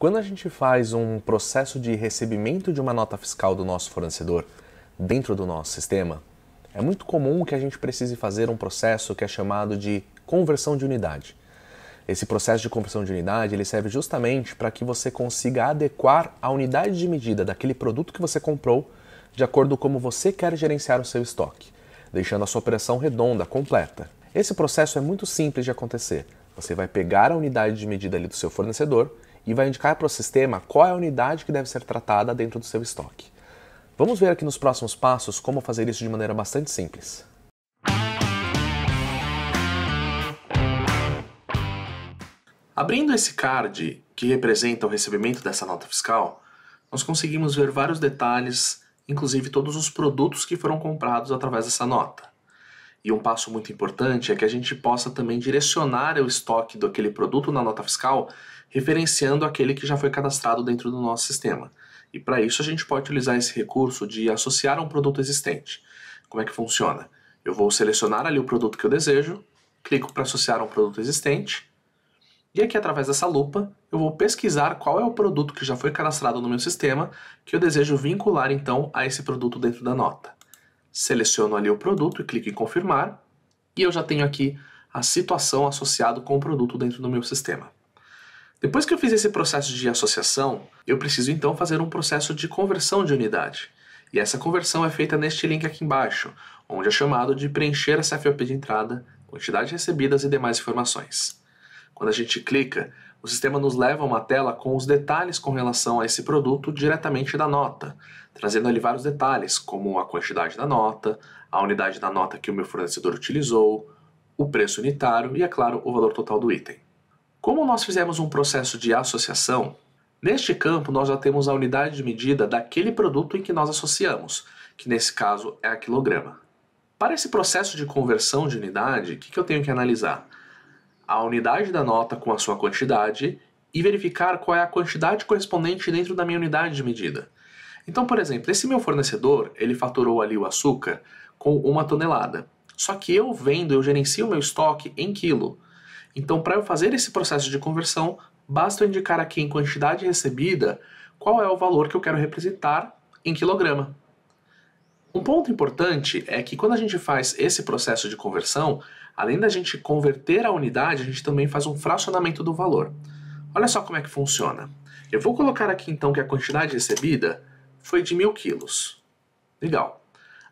Quando a gente faz um processo de recebimento de uma nota fiscal do nosso fornecedor dentro do nosso sistema, é muito comum que a gente precise fazer um processo que é chamado de conversão de unidade. Esse processo de conversão de unidade ele serve justamente para que você consiga adequar a unidade de medida daquele produto que você comprou de acordo com como você quer gerenciar o seu estoque, deixando a sua operação redonda, completa. Esse processo é muito simples de acontecer. Você vai pegar a unidade de medida ali do seu fornecedor e vai indicar para o sistema qual é a unidade que deve ser tratada dentro do seu estoque. Vamos ver aqui nos próximos passos como fazer isso de maneira bastante simples. Abrindo esse card que representa o recebimento dessa nota fiscal, nós conseguimos ver vários detalhes, inclusive todos os produtos que foram comprados através dessa nota. E um passo muito importante é que a gente possa também direcionar o estoque daquele produto na nota fiscal, referenciando aquele que já foi cadastrado dentro do nosso sistema. E para isso a gente pode utilizar esse recurso de associar a um produto existente. Como é que funciona? Eu vou selecionar ali o produto que eu desejo, clico para associar a um produto existente, e aqui através dessa lupa eu vou pesquisar qual é o produto que já foi cadastrado no meu sistema que eu desejo vincular então a esse produto dentro da nota seleciono ali o produto e clico em confirmar e eu já tenho aqui a situação associado com o produto dentro do meu sistema. Depois que eu fiz esse processo de associação, eu preciso então fazer um processo de conversão de unidade. E essa conversão é feita neste link aqui embaixo, onde é chamado de preencher a CFOP de entrada, quantidade recebidas e demais informações. Quando a gente clica, o sistema nos leva a uma tela com os detalhes com relação a esse produto diretamente da nota, trazendo ali vários detalhes, como a quantidade da nota, a unidade da nota que o meu fornecedor utilizou, o preço unitário e, é claro, o valor total do item. Como nós fizemos um processo de associação, neste campo nós já temos a unidade de medida daquele produto em que nós associamos, que nesse caso é a quilograma. Para esse processo de conversão de unidade, o que, eu tenho que analisar? a unidade da nota com a sua quantidade e verificar qual é a quantidade correspondente dentro da minha unidade de medida. Então, por exemplo, esse meu fornecedor, ele faturou ali o açúcar com uma tonelada. Só que eu vendo, eu gerencio meu estoque em quilo. Então, para eu fazer esse processo de conversão, basta eu indicar aqui em quantidade recebida qual é o valor que eu quero representar em quilograma. Um ponto importante é que quando a gente faz esse processo de conversão, além da gente converter a unidade, a gente também faz um fracionamento do valor. Olha só como é que funciona. Eu vou colocar aqui então que a quantidade recebida foi de mil quilos. Legal.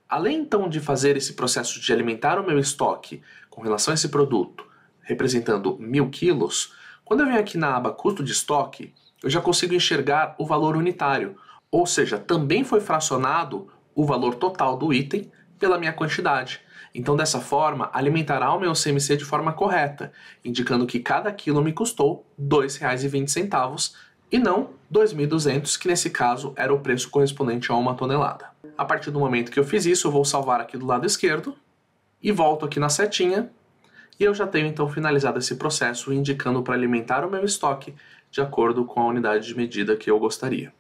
Além então de fazer esse processo de alimentar o meu estoque com relação a esse produto, representando mil quilos, quando eu venho aqui na aba custo de estoque, eu já consigo enxergar o valor unitário, ou seja, também foi fracionado o valor total do item pela minha quantidade. Então, dessa forma, alimentará o meu CMC de forma correta, indicando que cada quilo me custou R$ 2,20 e não 2.200, que nesse caso era o preço correspondente a uma tonelada. A partir do momento que eu fiz isso, eu vou salvar aqui do lado esquerdo e volto aqui na setinha e eu já tenho então finalizado esse processo indicando para alimentar o meu estoque de acordo com a unidade de medida que eu gostaria.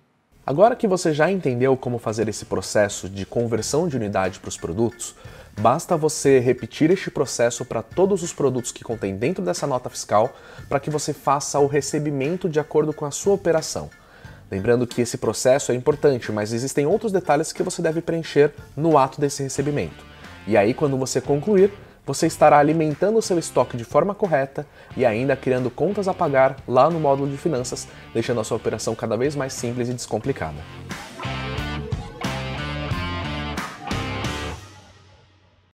Agora que você já entendeu como fazer esse processo de conversão de unidade para os produtos, basta você repetir este processo para todos os produtos que contém dentro dessa nota fiscal para que você faça o recebimento de acordo com a sua operação. Lembrando que esse processo é importante, mas existem outros detalhes que você deve preencher no ato desse recebimento. E aí, quando você concluir, você estará alimentando o seu estoque de forma correta e ainda criando contas a pagar lá no módulo de finanças, deixando a sua operação cada vez mais simples e descomplicada.